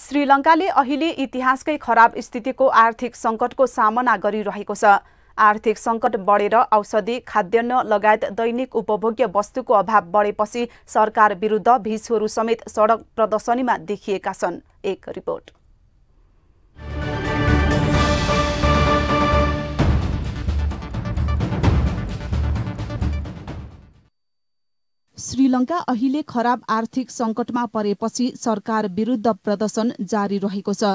श्रीलङ्काले अहिले इतिहासकै खराब स्थितिको आर्थिक सङ्कटको सामना गरिरहेको छ आर्थिक सङ्कट बढेर औषधि खाद्यान्न लगायत दैनिक उपभोग्य वस्तुको अभाव बढेपछि सरकार विरुद्ध भीषहरू समेत सडक प्रदर्शनीमा देखिएका छन् एक रिपोर्ट श्रीलङ्का अहिले खराब आर्थिक सङ्कटमा परेपछि सरकार विरुद्ध प्रदर्शन जारी रहेको छ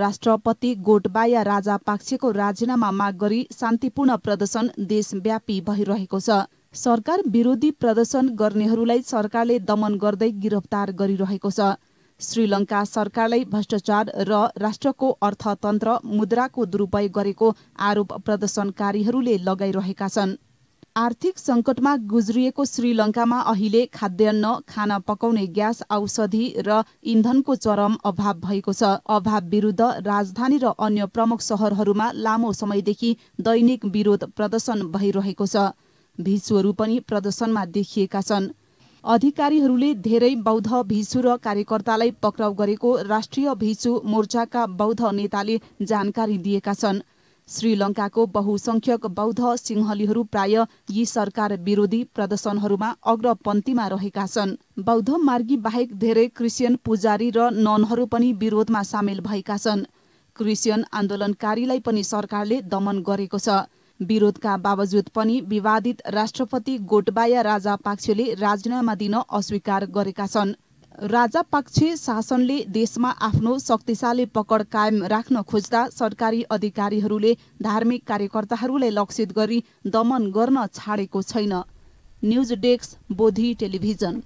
राष्ट्रपति गोटबाया राजा राजापाक्षेको राजीनामा माग गरी शान्तिपूर्ण प्रदर्शन देशव्यापी भइरहेको छ सरकार विरोधी प्रदर्शन गर्नेहरूलाई सरकारले दमन गर्दै गिरफ्तार गरिरहेको छ श्रीलङ्का सरकारलाई भ्रष्टाचार र राष्ट्रको अर्थतन्त्र मुद्राको दुरुपयोग गरेको आरोप प्रदर्शनकारीहरूले लगाइरहेका छन् आर्थिक सङ्कटमा गुज्रिएको श्रीलङ्कामा अहिले खाद्यान्न खाना पकाउने ग्यास औषधि र इन्धनको चरम अभाव भएको छ अभाव विरुद्ध राजधानी र अन्य प्रमुख सहरहरूमा लामो समयदेखि दैनिक विरोध प्रदर्शन भइरहेको छ भिसुहरू पनि प्रदर्शनमा देखिएका छन् अधिकारीहरूले धेरै बौद्ध भिसु र कार्यकर्तालाई पक्राउ गरेको राष्ट्रिय भिसु मोर्चाका बौद्ध नेताले जानकारी दिएका छन् श्रीलङ्काको बहुसंख्यक बौद्ध सिंहलीहरू प्राय यी सरकार विरोधी प्रदर्शनहरूमा अग्रपन्थीमा रहेका छन् बौद्ध मार्गी बाहेक धेरै क्रिस्चियन पुजारी र ननहरू पनि विरोधमा सामेल भएका छन् क्रिस्चियन आन्दोलनकारीलाई पनि सरकारले दमन गरेको छ विरोधका बावजुद पनि विवादित राष्ट्रपति गोटबाया राजा राजापाक्सेले राजीनामा दिन अस्वीकार गरेका छन् राजा पक्षी शासनले देशमा आफ्नो शक्तिशाली पकड कायम राख्न खोज्दा सरकारी अधिकारीहरूले धार्मिक कार्यकर्ताहरूलाई लक्षित गरी दमन गर्न छाडेको छैन न्युज डेस्क बोधी टेलिभिजन